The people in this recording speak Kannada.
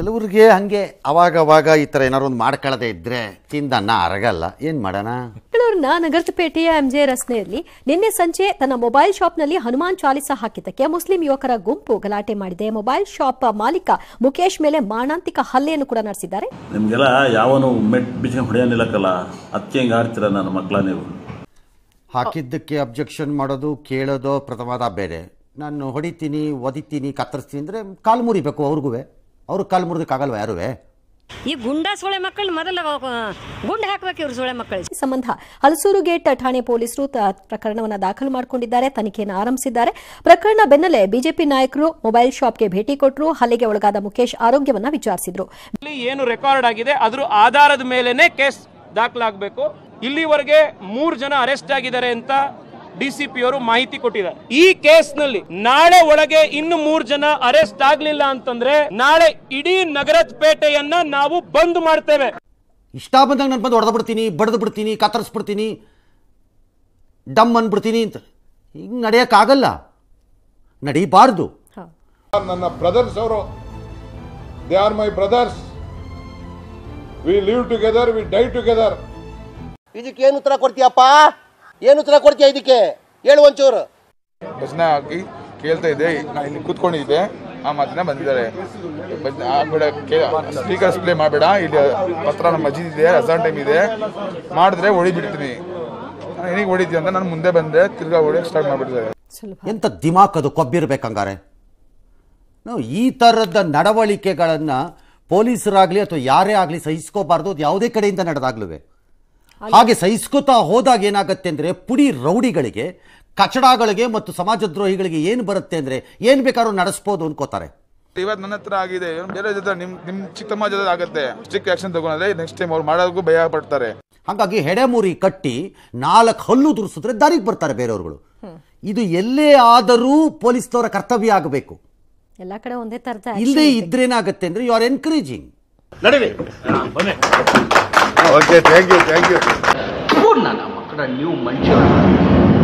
ಕೆಲವ್ರಿಗೆ ಅವಾಗ ಅವಾಗ ಈ ತರ ಏನಾರು ಒಂದು ಮಾಡ್ಕೊಳ್ಳದೆ ಇದ್ರೆ ತಿಂದನ್ನ ಅರಗಲ್ಲ ಏನ್ ಮಾಡೋಣ ನಗರಪೇಟೆಯ ಎಂಜೆ ರಸ್ತೆಯಲ್ಲಿ ನಿನ್ನೆ ಸಂಜೆ ತನ್ನ ಮೊಬೈಲ್ ಶಾಪ್ನಲ್ಲಿ ಹನುಮಾನ್ ಚಾಲಿಸ ಹಾಕಿದ್ದಕ್ಕೆ ಮುಸ್ಲಿಂ ಯುವಕರ ಗುಂಪು ಗಲಾಟೆ ಮಾಡಿದೆ ಮೊಬೈಲ್ ಶಾಪ್ ಮಾಲೀಕ ಮುಖೇಶ್ ಮೇಲೆ ಮಾಣಾಂತಿಕ ಹಲ್ಲೆಯನ್ನು ಕೂಡ ನಡೆಸಿದ್ದಾರೆ ನಿಮ್ಗೆಲ್ಲ ಯಾವನು ಮೆಟ್ ಅತ್ಯಂಗ ಆಡ್ತೀರ ನನ್ನ ಮಕ್ಕಳ ನೀವು ಹಾಕಿದ್ದಕ್ಕೆ ಅಬ್ಜೆಕ್ಷನ್ ಮಾಡೋದು ಕೇಳೋದು ಪ್ರಥಮದ ಬೇರೆ ನಾನು ಹೊಡಿತೀನಿ ಒದಿತೀನಿ ಕತ್ತರಿಸ್ತೀನಿ ಅಂದ್ರೆ ಕಾಲು ಮುರಿಬೇಕು ಅವ್ರಿಗೂ ಅವರು ಕಾಲು ಮುರಿದಕ್ಕಾಗಲ್ವ ಯಾರುವೆ ಈ ಗುಂಡಾ ಸೊಳೆ ಮಕ್ಕಳು ಮೊದಲ ಗುಂಡ ಹಾಕಬೇಕು ಇವ್ರ ಸೊಳೆ ಮಕ್ಕಳು ಸಂಬಂಧ ಹಲಸೂರು ಗೇಟ್ ಠಾಣೆ ಪೊಲೀಸರು ಪ್ರಕರಣವನ್ನು ದಾಖಲು ಮಾಡಿಕೊಂಡಿದ್ದಾರೆ ತನಿಖೆಯನ್ನು ಆರಂಭಿಸಿದ್ದಾರೆ ಪ್ರಕರಣ ಬೆನ್ನಲ್ಲೇ ಬಿಜೆಪಿ ನಾಯಕರು ಮೊಬೈಲ್ ಶಾಪ್ಗೆ ಭೇಟಿ ಕೊಟ್ಟರು ಹಲ್ಲೆಗೆ ಒಳಗಾದ ಮುಖೇಶ್ ಆರೋಗ್ಯವನ್ನ ವಿಚಾರಿಸಿದ್ರು ಏನು ರೆಕಾರ್ಡ್ ಆಗಿದೆ ಅದರ ಆಧಾರದ ಮೇಲೆನೆ ಕೇಸ್ ದಾಖಲಾಗಬೇಕು ಇಲ್ಲಿವರೆಗೆ ಮೂರು ಜನ ಅರೆಸ್ಟ್ ಆಗಿದ್ದಾರೆ ಅಂತ ಡಿ ಸಿ ಅವರು ಮಾಹಿತಿ ಕೊಟ್ಟಿದ್ದಾರೆ ಈ ಕೇಸ್ನಲ್ಲಿ ನಾಳೆ ಒಳಗೆ ಇನ್ನು ಮೂರ್ ಜನ ಅರೆಸ್ಟ್ ಆಗ್ಲಿಲ್ಲ ಅಂತಂದ್ರೆ ನಾಳೆ ಇಡೀ ನಗರದ ಪೇಟೆಯನ್ನ ನಾವು ಬಂದ್ ಮಾಡ್ತೇವೆ ಇಷ್ಟ ಬಂದಾಗ ನಾನು ಬಂದು ಹೊಡೆದು ಬಿಡ್ತೀನಿ ಬಿಡ್ತೀನಿ ಕತ್ತರಿಸ್ಬಿಡ್ತೀನಿ ಡಮ್ ಅನ್ಬಿಡ್ತೀನಿ ಅಂತ ಹಿಂಗ್ ನಡೀಬಾರದು ನಡೀಬಾರ್ದು ನನ್ನ ಬ್ರದರ್ಸ್ ಅವರು they are my brothers we live together we die together ಏನು ಉತ್ತರ ಕೊಡ್ತೀಯಪ್ಪ ಏನು ಉತ್ತರ ಕೊಡ್ತೀಯ ಇದಕ್ಕೆ ಹೇಳು ಒಂಚೂರು ಪ್ರಶ್ನೆ ಹಾಕಿ ಕೇಳ್ತಾ ಇದ್ದೆ ನಾ ಇಲ್ಲಿ ಕೂತ್ಕೊಂಡಿದ್ದೆ ಆ ಮಾತನ್ನ ಬಂದಿದ್ದಾರೆ ಆಗ್ಬೇಡ ಸ್ಪೀಕರ್ಸ್ ಪ್ಲೇ ಮಾಡಬೇಡ ಇಲ್ಲಿ ಪತ್ರ ನಮ್ಮ ಮಜೀದ್ ಇದೆ ಅಸಾನ್ ಟೈಮ್ ಇದೆ ಮಾಡಿದ್ರೆ ಹೊಡಿಬಿಡ್ತೀನಿ ಏನಿಗೆ ಹೊಡಿತೀವಿ ಅಂತ ನಾನು ಮುಂದೆ ಬಂದೆ ತಿರ್ಗಾ ಹೊಡಿಯೋಕೆ ಸ್ಟಾರ್ಟ್ ಮಾಡಿಬಿಡ್ತಾರೆ ಎಂಥ ದಿಮಾಕ್ ಅದು ಕೊಬ್ಬಿರ್ಬೇಕಂಗಾರೆ ನಾವು ಈ ಥರದ ನಡವಳಿಕೆಗಳನ್ನು ಪೊಲೀಸರಾಗಲಿ ಅಥವಾ ಯಾರೇ ಆಗ್ಲಿ ಸಹಿಸ್ಕೋಬಾರ್ದು ಅದು ಯಾವುದೇ ಕಡೆಯಿಂದ ನಡೆದಾಗ್ಲೂ ಹಾಗೆ ಸಹಿಸ್ಕೋತಾ ಹೋದಾಗ ಏನಾಗುತ್ತೆ ಅಂದರೆ ಪುಡಿ ರೌಡಿಗಳಿಗೆ ಕಚಡಾಗಳಿಗೆ ಮತ್ತು ಸಮಾಜದ್ರೋಹಿಗಳಿಗೆ ಏನು ಬರುತ್ತೆ ಅಂದರೆ ಏನು ಬೇಕಾದ್ರೂ ನಡೆಸ್ಬೋದು ಅನ್ಕೋತಾರೆ ಇವತ್ತು ನನ್ನ ಹತ್ರ ಆಗಿದೆ ಬೇರೆ ಜೊತೆ ನಿಮ್ ನಿಮ್ ಚಿಕ್ಕ ಸಮಾಜದ ಆಗುತ್ತೆ ಸ್ಟ್ರಿಕ್ ಆಕ್ಷನ್ ತಗೊಂಡ್ರೆ ನೆಕ್ಸ್ಟ್ ಟೈಮ್ ಅವ್ರು ಮಾಡೋದಕ್ಕೂ ಭಯ ಪಡ್ತಾರೆ ಹಾಗಾಗಿ ಹೆಡೆಮುರಿ ಕಟ್ಟಿ ನಾಲ್ಕು ಹಲ್ಲು ದುರ್ಸಿದ್ರೆ ದಾರಿಗೆ ಬರ್ತಾರೆ ಬೇರೆಯವರುಗಳು ಇದು ಎಲ್ಲೇ ಆದರೂ ಪೊಲೀಸ್ನವರ ಕರ್ತವ್ಯ ಆಗಬೇಕು ಎಲ್ಲ ಕಡೆ ಒಂದೇ ತರದ ಇಲ್ಲದೆ ಇದ್ರೇನಾಗುತ್ತೆ ಅಂದ್ರೆ ಯು ಆರ್ ಎನ್ಕರೇಜಿಂಗ್ ನಡೀರಿ ಬನ್ನಿ okay thank you thank you ಪೂರ್ಣ ಮಕ್ಕಳ ನೀವು ಮನುಷ್ಯರು